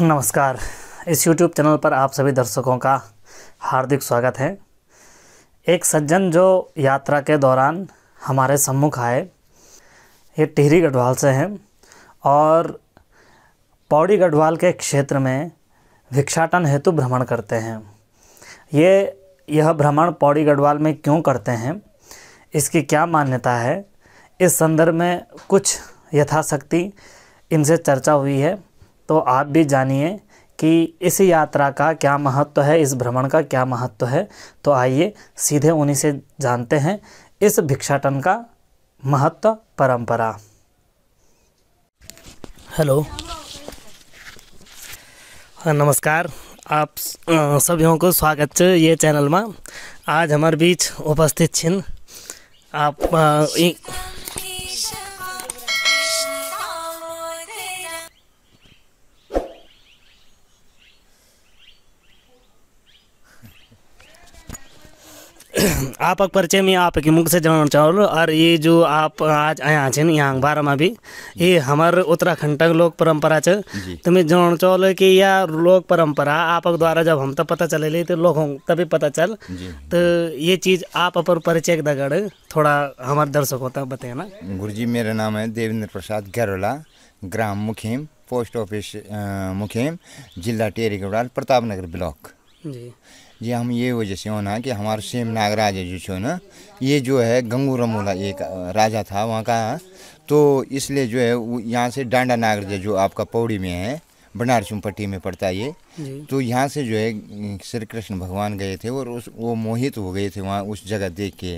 नमस्कार इस YouTube channel पर आप सभी दर्शकों का हार्दिक स्वागत है एक सज्जन जो यात्रा के दौरान हमारे सम्मुख आए ये टिहरी गढ़वाल से हैं और पौड़ी गढ़वाल के क्षेत्र में भिक्षाटन हेतु भ्रमण करते हैं ये यह भ्रमण पौड़ी गढ़वाल में क्यों करते हैं इसकी क्या मान्यता है इस संदर्भ में कुछ यथाशक्ति इनसे चर्चा हुई है तो आप भी जानिए कि इस यात्रा का क्या महत्व है इस भ्रमण का क्या महत्व है तो आइए सीधे उन्हीं से जानते हैं इस भिक्षाटन का महत्व परंपरा हेलो हाँ, नमस्कार आप सभी को स्वागत है ये चैनल में आज हमारे बीच उपस्थित छिन्न आप आ, इ, आपक परिचय में आपके मुख से जानना चाहूँ और ये जो आप आज आया छन यहाँ बारह में भी ये हमारे उत्तराखंड तक लोक परंपरा छ तो मैं जानना चाहूँ कि यह लोक परंपरा आपक द्वारा जब हम तक पता चले तो लोगों तभी पता चल तो ये चीज़ आप अपन परिचय दगड़ थोड़ा हमारे दर्शकों तक बताए ना गुरु जी मेरा नाम है देवेंद्र प्रसाद गैरोला ग्राम मुखीम पोस्ट ऑफिस मुखीम जिला टेरी प्रताप नगर ब्लॉक जी जी हम ये वजह से होना कि हमारे सेम नागराज जो छो ना ये जो है गंगू रमोला एक राजा था वहाँ का तो इसलिए जो है यहाँ से डांडा नागराज जो आपका पौड़ी में है बनारसिम पट्टी में पड़ता है ये तो यहाँ से जो है श्री कृष्ण भगवान गए थे और उस वो मोहित हो गए थे वहाँ उस जगह देख के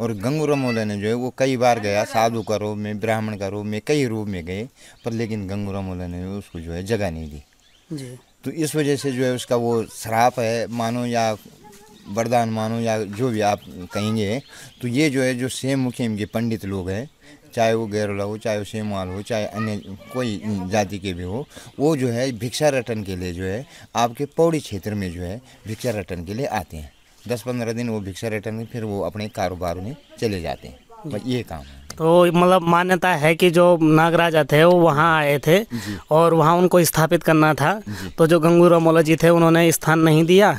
और गंगू रमोला ने जो है वो कई बार गया साधु का रूप में ब्राह्मण का रूप में कई रूप में गए पर लेकिन गंगू रमोला ने उसको जो है जगह नहीं दी जी तो इस वजह से जो है उसका वो श्राप है मानो या वरदान मानो या जो भी आप कहेंगे तो ये जो है जो सेम मुखीम के पंडित लोग हैं चाहे वो गैरोला हो चाहे वो सेमवाल हो चाहे अन्य कोई जाति के भी हो वो जो है भिक्षा रटन के लिए जो है आपके पौड़ी क्षेत्र में जो है भिक्षा रटन के लिए आते हैं दस पंद्रह दिन वो भिक्षा रटन में फिर वो अपने कारोबार में चले जाते हैं ये काम है तो मतलब मान्यता है कि जो नागराजा थे वो वहाँ आए थे और वहाँ उनको स्थापित करना था तो जो गंगू रामोला जी थे उन्होंने स्थान नहीं दिया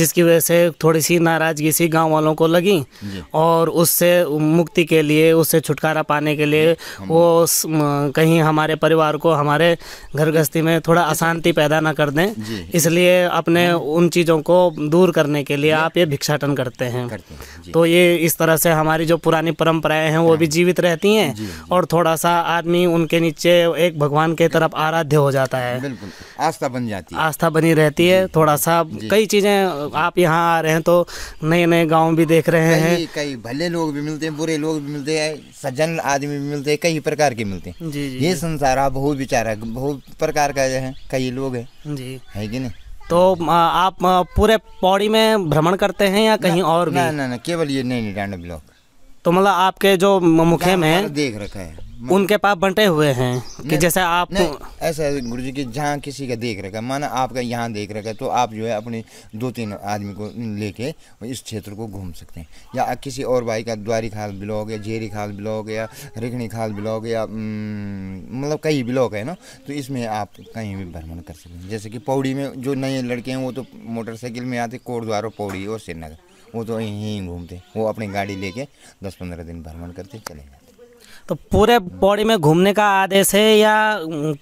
जिसकी वजह से थोड़ी सी नाराजगी सी गाँव वालों को लगी और उससे मुक्ति के लिए उससे छुटकारा पाने के लिए वो कहीं हमारे परिवार को हमारे घर गृहस्थी में थोड़ा अशांति पैदा ना कर दें इसलिए अपने उन चीज़ों को दूर करने के लिए आप ये भिक्षाटन करते हैं तो ये इस तरह से हमारी जो पुरानी परंपराएं हैं वो हाँ। भी जीवित रहती हैं और थोड़ा सा आदमी उनके नीचे एक भगवान के तरफ आराध्य हो जाता है बिल्कुल आस्था बन जाती है आस्था बनी रहती है थोड़ा सा कई चीज़ें आप यहाँ आ रहे हैं तो नए नए गाँव भी देख रहे हैं कई भले लोग भी मिलते हैं बुरे लोग भी मिलते हैं सज्जन आदमी भी मिलते हैं कई प्रकार के मिलते हैं जी, जी, ये संसार आप बहुत बेचारा बहुत प्रकार का है कई लोग है जी है कि नहीं तो आप पूरे पौड़ी में भ्रमण करते हैं या कहीं ना, और भी ना ना ना केवल ये नहीं, नहीं डांडा ब्लॉक तो मतलब आपके जो मुखेम में देख रखा है उनके पाप बंटे हुए हैं कि जैसे आप ऐसा है गुरु जी की जहाँ किसी का देख रखा है माना आपका यहाँ देख रखा है तो आप जो है अपने दो तीन आदमी को लेके इस क्षेत्र को घूम सकते हैं या किसी और भाई का द्वारी खाल ब्लॉक या झेरी खाल ब्लॉक या रिखनी खाल ब्लॉक या मतलब कई ब्लॉक है ना तो इसमें आप कहीं भी भ्रमण कर सकते हैं जैसे कि पौड़ी में जो नए लड़के हैं वो तो मोटरसाइकिल में आते कोटद्वार पौड़ी और श्रीनगर वो तो यहीं घूमते वो अपनी गाड़ी लेके दस पंद्रह दिन भ्रमण करते चले जाते तो पूरे बॉडी में घूमने का आदेश है या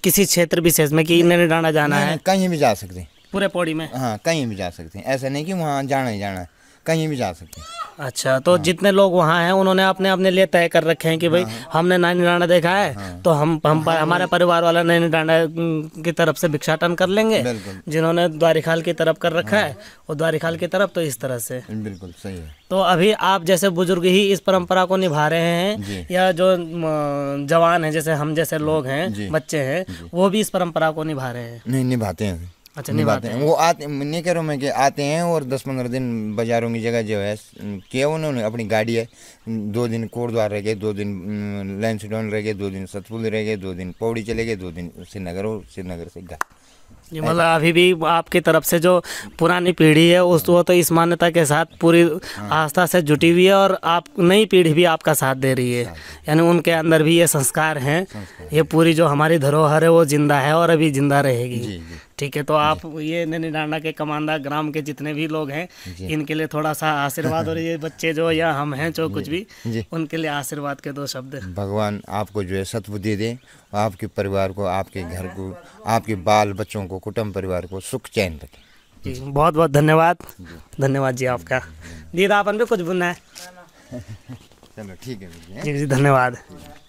किसी क्षेत्र विशेष में कि इन्हें डांडा जाना है कहीं भी जा सकते हैं पूरे बॉडी में हाँ कहीं भी जा सकते हैं ऐसा नहीं कि वहाँ जाना ही जाना है कहीं भी जा सकते हैं अच्छा तो हाँ। जितने लोग वहाँ हैं उन्होंने अपने अपने लिए तय कर रखे हैं कि भाई हाँ। हमने नानी डांडा देखा है हाँ। तो हम हम हाँ। हमारे परिवार वाला नानी डांडा की तरफ से भिक्षाटन कर लेंगे जिन्होंने द्वारिकाल की तरफ कर रखा हाँ। है और द्वारिकाल की तरफ तो इस तरह से बिल्कुल सही है तो अभी आप जैसे बुजुर्ग ही इस परंपरा को निभा रहे हैं या जो जवान है जैसे हम जैसे लोग हैं बच्चे हैं वो भी इस परंपरा को निभा रहे हैं नहीं निभाते हैं अच्छा नहीं बात है वो आते नहीं कह रहा मैं कि आते हैं और दस पंद्रह दिन बाजारों की जगह जो है क्या उन्होंने अपनी गाड़ी है दो दिन कोटद्वार रह गए दो दिन लैंसडाउन रह गए दो दिन सतपुल रह गए दो दिन पौड़ी चले गए दो दिन श्रीनगर और श्रीनगर से गा ये मतलब अभी भी आपकी तरफ से जो पुरानी पीढ़ी है उस वो तो इस मान्यता के साथ पूरी हाँ। आस्था से जुटी हुई है और आप नई पीढ़ी भी आपका साथ दे रही है यानी उनके अंदर भी ये संस्कार हैं ये पूरी जो हमारी धरोहर है वो जिंदा है और अभी जिंदा रहेगी ठीक है तो आप ये नैनी डांडा के कमांडा ग्राम के जितने भी लोग हैं इनके लिए थोड़ा सा आशीर्वाद और ये बच्चे जो या हम हैं जो कुछ भी उनके लिए आशीर्वाद के दो शब्द भगवान आपको जो है सतबुद्धि दे आपके परिवार को आपके घर को आपके बाल बच्चों को कुटुम्ब परिवार को सुख चैन रखें जी बहुत बहुत धन्यवाद धन्यवाद जी आपका दीदा अपन भी कुछ बुनना है चलो ठीक है जी जी धन्यवाद